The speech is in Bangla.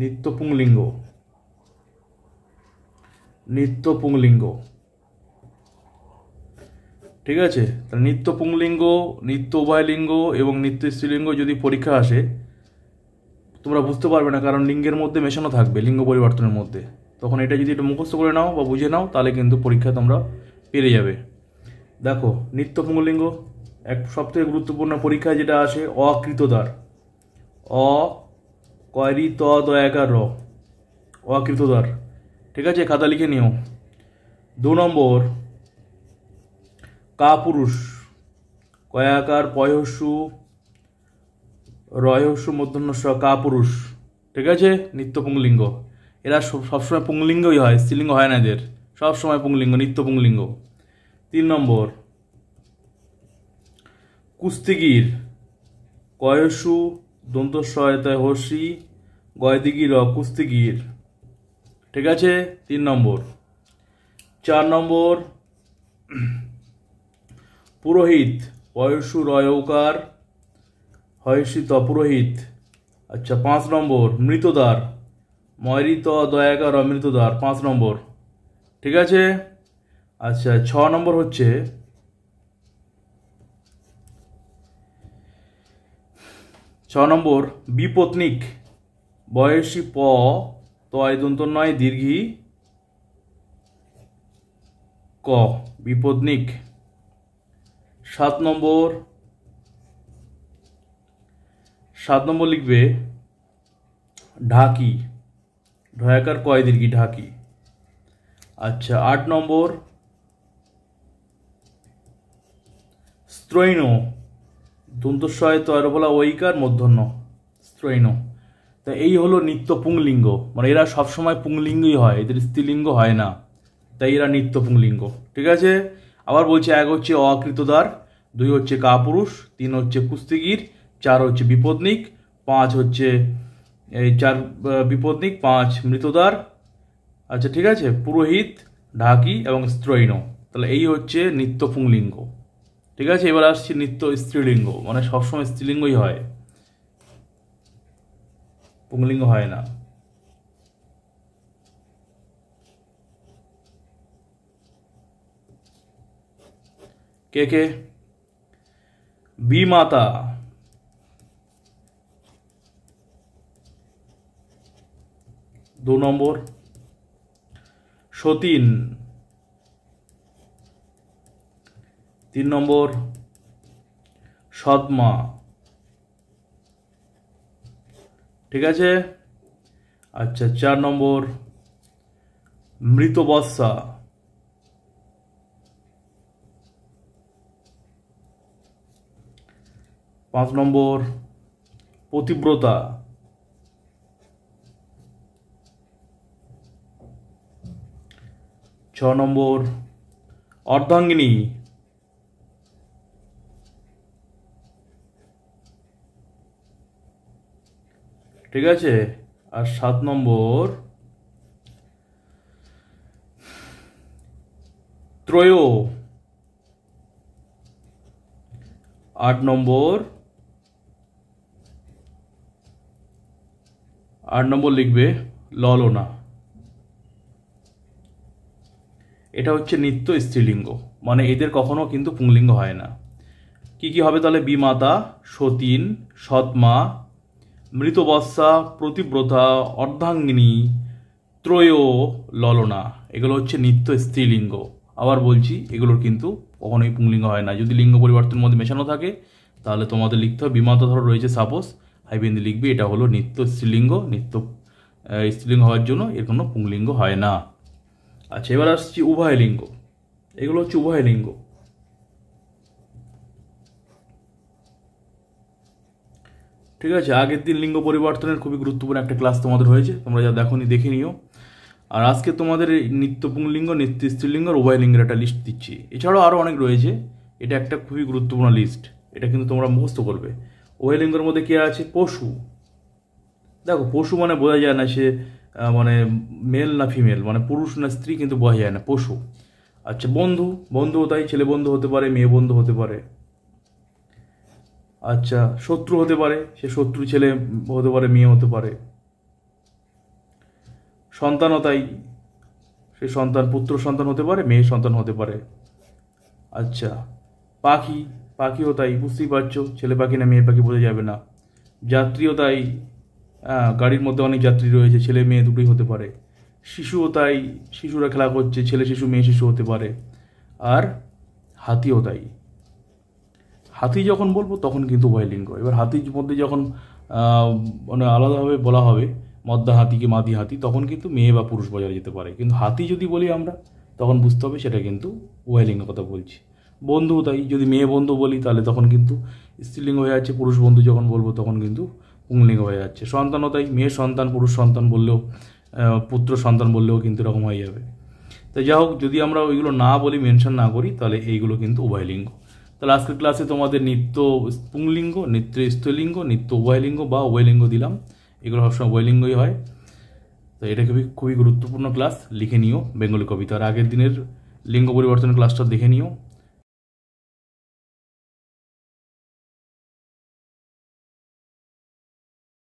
নিত্য পুংলিঙ্গ নিত্য পুংলিঙ্গ ঠিক আছে তাহলে নিত্য পুংলিঙ্গ নিত্য উভয়লিঙ্গ এবং নিত্য স্ত্রীলিঙ্গ যদি পরীক্ষা আসে তোমরা বুঝতে পারবে না কারণ লিঙ্গের মধ্যে মেশানো থাকবে লিঙ্গ পরিবর্তনের মধ্যে তখন এটা যদি একটু মুখস্থ করে নাও বা বুঝে নাও তাহলে কিন্তু পরীক্ষা তোমরা পেরে যাবে দেখো নিত্য পুংলিঙ্গ এক সবথেকে গুরুত্বপূর্ণ পরীক্ষা যেটা আসে অকৃতদার অ কয়রি ত দয়াকার র অকৃতদার ঠিক আছে খাতা লিখে নিও দু নম্বর কাপুরুষ কয়াকার পয়সু রয়সু মধ্যন্য স কাপুরুষ ঠিক আছে নিত্য পুংলিঙ্গ এরা সবসময় পুংলিঙ্গই হয় স্ত্রীলিঙ্গ হয় না এদের সবসময় পুংলিঙ্গ নিত্য পুংলিঙ্গ তিন নম্বর কুস্তিগির কয়সু দন্তস্বয়তায় হর্ষি গয়দিগির কুস্তিগির ঠিক আছে তিন নম্বর চার নম্বর পুরোহিত পয়সু রয়কার হয়সিত পুরোহিত আচ্ছা পাঁচ নম্বর মৃতদার ময়রিত দয়াকার অমৃতদার পাঁচ নম্বর ঠিক আছে আচ্ছা ছ নম্বর হচ্ছে ছ নম্বর বিপত্নিক বয়সী প তয়দন্ত নয় দীর্ঘি ক বিপত্নিক সাত নম্বর সাত নম্বর লিখবে ঢাকি ঢয়াকার কয় দীর্ঘি ঢাকি আচ্ছা আট নম্বর স্ত্রৈণ দন্তস্বয় তয়রবলা ঐকার মধ্যন্য স্ত্রৈণ তা এই হলো নিত্য পুংলিঙ্গ মানে এরা সবসময় পুংলিঙ্গই হয় এদের স্ত্রীলিঙ্গ হয় না তাই এরা নিত্য পুংলিঙ্গ ঠিক আছে আবার বলছে এক হচ্ছে অকৃতদার দুই হচ্ছে কাপুরুষ তিন হচ্ছে কুস্তিগির চার হচ্ছে বিপদনিক পাঁচ হচ্ছে এই চার বিপদনিক পাঁচ মৃতদার আচ্ছা ঠিক আছে পুরোহিত ঢাকি এবং স্ত্রৈণ তাহলে এই হচ্ছে নিত্য পুংলিঙ্গ ঠিক আছে এবার আসছি নিত্য স্ত্রীলিঙ্গ মানে সবসময় স্ত্রীলিঙ্গই হয় পুংলিঙ্গ হয় না কে কে বিমাতা দু নম্বর সতীন তিন নম্বর সদমা ঠিক আছে আচ্ছা চার নম্বর মৃত বর্ষা পাঁচ নম্বর পতিব্রতা ছ নম্বর অর্ধাঙ্গিনী ঠিক আছে আর সাত নম্বর ত্রয় আট নম্বর আট নম্বর লিখবে ললনা এটা হচ্ছে নিত্য স্ত্রীলিঙ্গ মানে এদের কখনো কিন্তু পুংলিঙ্গ হয় না কি কি হবে তাহলে বিমাতা সতীন সৎমা মৃতবস্যা প্রতিব্রতা অর্ধাঙ্গিনী ত্রয় ললনা এগুলো হচ্ছে নিত্য স্ত্রীলিঙ্গ আবার বলছি এগুলোর কিন্তু কখনোই পুংলিঙ্গ হয় না যদি লিঙ্গ পরিবর্তনের মধ্যে মেশানো থাকে তাহলে তোমাদের লিখতে হবে বিমাত ধরো রয়েছে সাপোস হাইবিন্দু লিখবি এটা হলো নিত্য স্ত্রীলিঙ্গ নিত্য স্ত্রীলিঙ্গ হওয়ার জন্য এর কোনো পুংলিঙ্গ হয় না আচ্ছা এবার আসছি উভয় লিঙ্গ এগুলো হচ্ছে উভয় লিঙ্গ ঠিক আছে আগের দিন লিঙ্গ পরিবর্তনের খুবই গুরুত্বপূর্ণ একটা ক্লাস তোমাদের হয়েছে তোমরা যা দেখো দেখে নিও আর আজকে তোমাদের নিত্য পুংলিঙ্গ নিত্য স্ত্রীলিঙ্গ আর উভয় লিঙ্গের একটা লিস্ট দিচ্ছি এছাড়াও আরও অনেক রয়েছে এটা একটা খুবই গুরুত্বপূর্ণ লিস্ট এটা কিন্তু তোমরা মুখস্থ করবে উভয় লিঙ্গের মধ্যে কে আছে পশু দেখো পশু মানে বোঝা যায় না সে মানে মেল না ফিমেল মানে পুরুষ না স্ত্রী কিন্তু বোঝা যায় না পশু আচ্ছা বন্ধু বন্ধুও তাই ছেলে বন্ধু হতে পারে মেয়ে বন্ধু হতে পারে আচ্ছা শত্রু হতে পারে সে শত্রু ছেলে হতে পারে মেয়ে হতে পারে সন্তানও তাই সে সন্তান পুত্র সন্তান হতে পারে মেয়ে সন্তান হতে পারে আচ্ছা পাখি পাখিও তাই বুঝতেই পারছো ছেলে পাখি না মেয়ে পাখি বোঝা যাবে না যাত্রীও তাই গাড়ির মধ্যে অনেক যাত্রী রয়েছে ছেলে মেয়ে দুটোই হতে পারে শিশুও তাই শিশুরা খেলা করছে ছেলে শিশু মেয়ে শিশু হতে পারে আর হাতিও তাই হাতি যখন বলবো তখন কিন্তু উভয়লিঙ্গ এবার হাতির মধ্যে যখন মানে আলাদাভাবে বলা হবে মদ্দা হাতি কি মাদি হাতি তখন কিন্তু মেয়ে বা পুরুষ বজায় যেতে পারে কিন্তু হাতি যদি বলি আমরা তখন বুঝতে হবে সেটা কিন্তু উভয়লিঙ্গ কথা বলছি বন্ধু তাই যদি মেয়ে বন্ধু বলি তাহলে তখন কিন্তু স্ত্রীলিঙ্গ হয়ে যাচ্ছে পুরুষ বন্ধু যখন বলবো তখন কিন্তু পুংলিঙ্গ হয়ে যাচ্ছে সন্তানও তাই মেয়ে সন্তান পুরুষ সন্তান বললেও পুত্র সন্তান বললেও কিন্তু এরকম হয়ে যাবে তাই যা হোক যদি আমরা ওইগুলো না বলি মেনশন না করি তাহলে এইগুলো কিন্তু উভয়লিঙ্গ তাহলে আজকের ক্লাসে তোমাদের নিত্য পুংলিঙ্গ নিত্য স্থলিঙ্গ নিত্য উভয়লিঙ্গ বা উভয়লিঙ্গ দিলাম এগুলো সবসময় উভয়লিঙ্গই হয় তো এটা খুবই খুবই গুরুত্বপূর্ণ ক্লাস লিখে নিও বেঙ্গলি কবিতার আগের দিনের লিঙ্গ পরিবর্তনের ক্লাসটা দেখে নিও